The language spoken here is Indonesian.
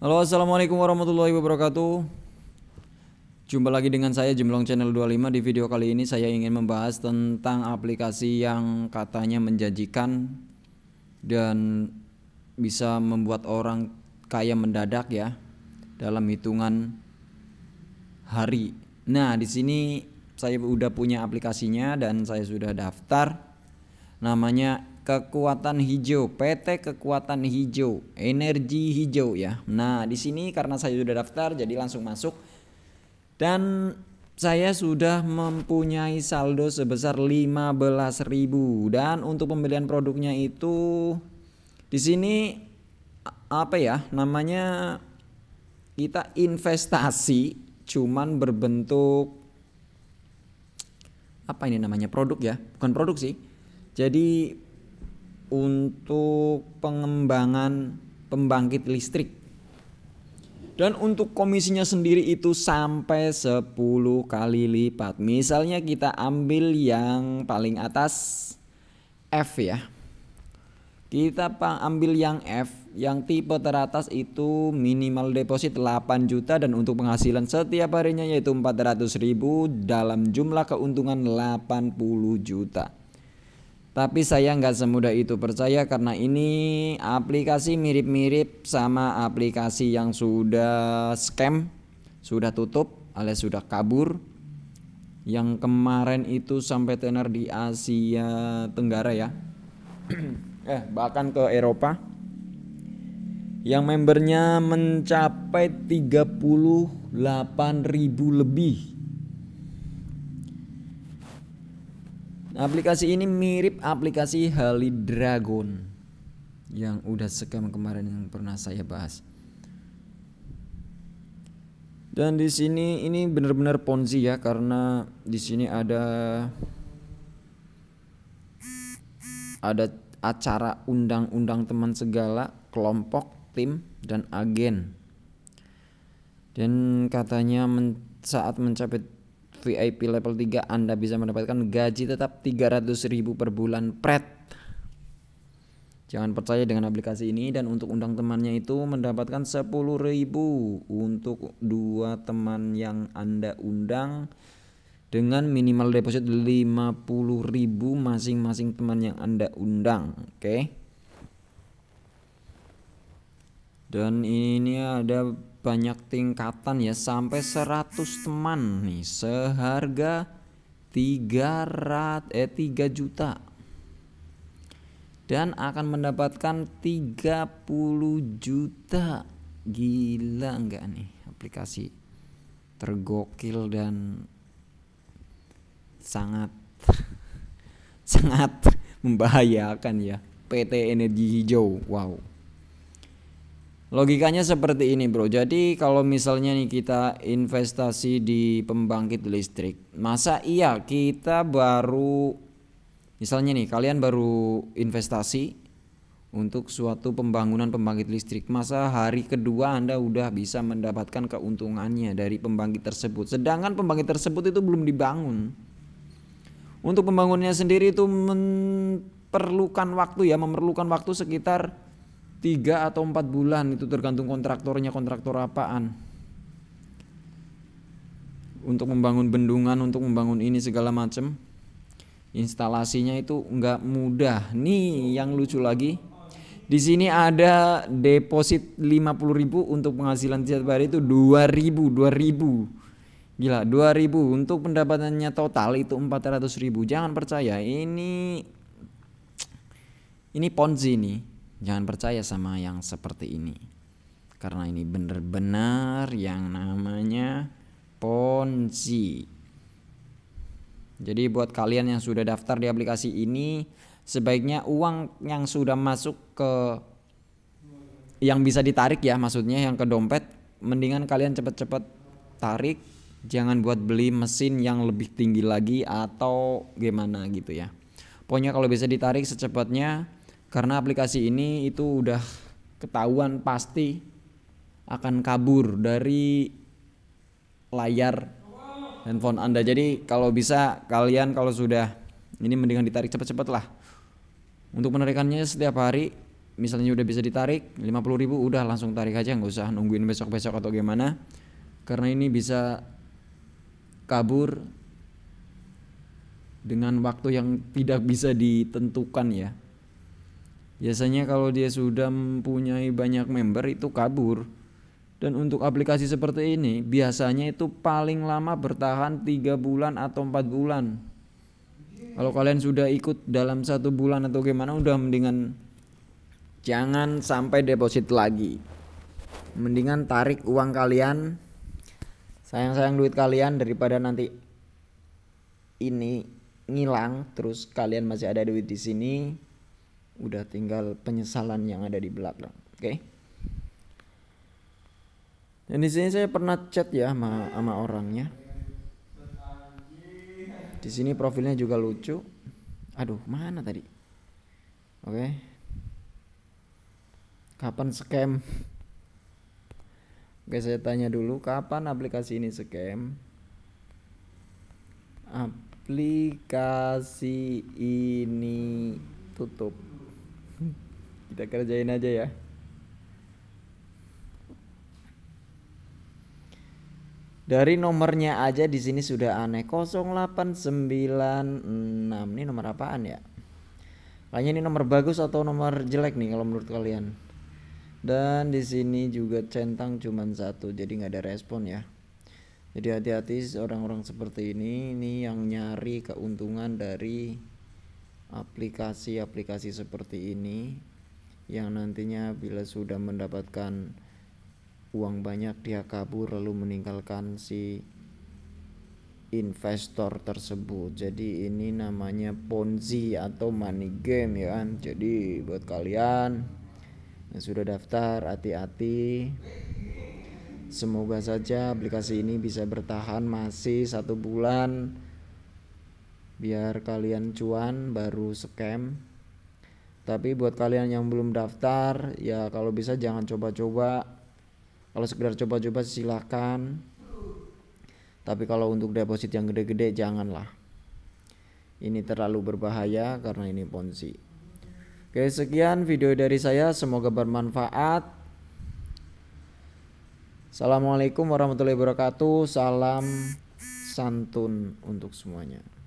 Halo assalamualaikum warahmatullahi wabarakatuh Jumpa lagi dengan saya Jemlong Channel 25 Di video kali ini saya ingin membahas tentang aplikasi yang katanya menjanjikan Dan bisa membuat orang kaya mendadak ya Dalam hitungan hari Nah di sini saya udah punya aplikasinya dan saya sudah daftar Namanya Kekuatan Hijau, PT Kekuatan Hijau, Energi Hijau ya. Nah, di sini karena saya sudah daftar jadi langsung masuk. Dan saya sudah mempunyai saldo sebesar 15.000 dan untuk pembelian produknya itu di sini apa ya namanya kita investasi cuman berbentuk apa ini namanya produk ya bukan produk sih jadi untuk pengembangan pembangkit listrik. Dan untuk komisinya sendiri itu sampai 10 kali lipat. Misalnya kita ambil yang paling atas F ya. Kita ambil yang F, yang tipe teratas itu minimal deposit 8 juta dan untuk penghasilan setiap harinya yaitu 400 ribu dalam jumlah keuntungan 80 juta. Tapi saya nggak semudah itu percaya karena ini aplikasi mirip-mirip sama aplikasi yang sudah scam, sudah tutup alias sudah kabur. Yang kemarin itu sampai tenar di Asia Tenggara ya. eh, bahkan ke Eropa. Yang membernya mencapai 38.000 lebih Aplikasi ini mirip aplikasi Dragon yang udah scam kemarin yang pernah saya bahas. Dan di sini ini benar-benar ponzi ya karena di sini ada ada acara undang-undang teman segala, kelompok, tim dan agen. Dan katanya men saat mencapai VIP level 3 Anda bisa mendapatkan gaji tetap 300.000 per bulan pret. Jangan percaya dengan aplikasi ini dan untuk undang temannya itu mendapatkan 10.000 untuk dua teman yang Anda undang dengan minimal deposit 50.000 masing-masing teman yang Anda undang. Oke. Okay? dan ini ada banyak tingkatan ya sampai 100 teman nih seharga rat eh 3 juta dan akan mendapatkan 30 juta gila enggak nih aplikasi tergokil dan sangat sangat membahayakan ya PT Energi Hijau wow Logikanya seperti ini, Bro. Jadi, kalau misalnya nih kita investasi di pembangkit listrik, masa iya kita baru misalnya nih kalian baru investasi untuk suatu pembangunan pembangkit listrik, masa hari kedua Anda udah bisa mendapatkan keuntungannya dari pembangkit tersebut. Sedangkan pembangkit tersebut itu belum dibangun. Untuk pembangunannya sendiri itu memerlukan waktu ya, memerlukan waktu sekitar tiga atau empat bulan itu tergantung kontraktornya kontraktor apaan untuk membangun bendungan untuk membangun ini segala macam instalasinya itu nggak mudah nih yang lucu lagi di sini ada deposit 50.000 untuk penghasilan tiap hari itu 2000 2000 gila 2000 untuk pendapatannya total itu 400.000 jangan percaya ini ini ponzi nih Jangan percaya sama yang seperti ini. Karena ini benar-benar yang namanya ponzi. Jadi buat kalian yang sudah daftar di aplikasi ini, sebaiknya uang yang sudah masuk ke yang bisa ditarik ya maksudnya yang ke dompet mendingan kalian cepet-cepet tarik jangan buat beli mesin yang lebih tinggi lagi atau gimana gitu ya pokoknya kalau bisa ditarik secepatnya karena aplikasi ini itu udah ketahuan pasti akan kabur dari layar handphone Anda. Jadi kalau bisa kalian kalau sudah ini mendingan ditarik cepat-cepat lah. Untuk penarikannya setiap hari misalnya udah bisa ditarik 50 ribu udah langsung tarik aja nggak usah nungguin besok-besok atau gimana. Karena ini bisa kabur dengan waktu yang tidak bisa ditentukan ya. Biasanya kalau dia sudah mempunyai banyak member itu kabur. Dan untuk aplikasi seperti ini biasanya itu paling lama bertahan 3 bulan atau 4 bulan. Kalau kalian sudah ikut dalam satu bulan atau gimana udah mendingan jangan sampai deposit lagi. Mendingan tarik uang kalian sayang-sayang duit kalian daripada nanti ini ngilang terus kalian masih ada duit di sini udah tinggal penyesalan yang ada di belakang oke okay? dan di sini saya pernah chat ya sama, sama orangnya di sini profilnya juga lucu aduh mana tadi oke okay. kapan scam oke okay, saya tanya dulu kapan aplikasi ini scam aplikasi ini tutup kita kerjain aja ya Dari nomornya aja di sini sudah aneh 0896 ini nomor apaan ya? Kayaknya ini nomor bagus atau nomor jelek nih kalau menurut kalian. Dan di sini juga centang cuman satu jadi nggak ada respon ya. Jadi hati-hati orang-orang seperti ini ini yang nyari keuntungan dari aplikasi-aplikasi seperti ini yang nantinya bila sudah mendapatkan uang banyak dia kabur lalu meninggalkan si investor tersebut jadi ini namanya ponzi atau money game ya kan jadi buat kalian yang sudah daftar hati-hati semoga saja aplikasi ini bisa bertahan masih satu bulan biar kalian cuan baru scam tapi buat kalian yang belum daftar ya kalau bisa jangan coba-coba kalau sekedar coba-coba silahkan tapi kalau untuk deposit yang gede-gede janganlah ini terlalu berbahaya karena ini ponzi oke sekian video dari saya semoga bermanfaat Assalamualaikum warahmatullahi wabarakatuh salam santun untuk semuanya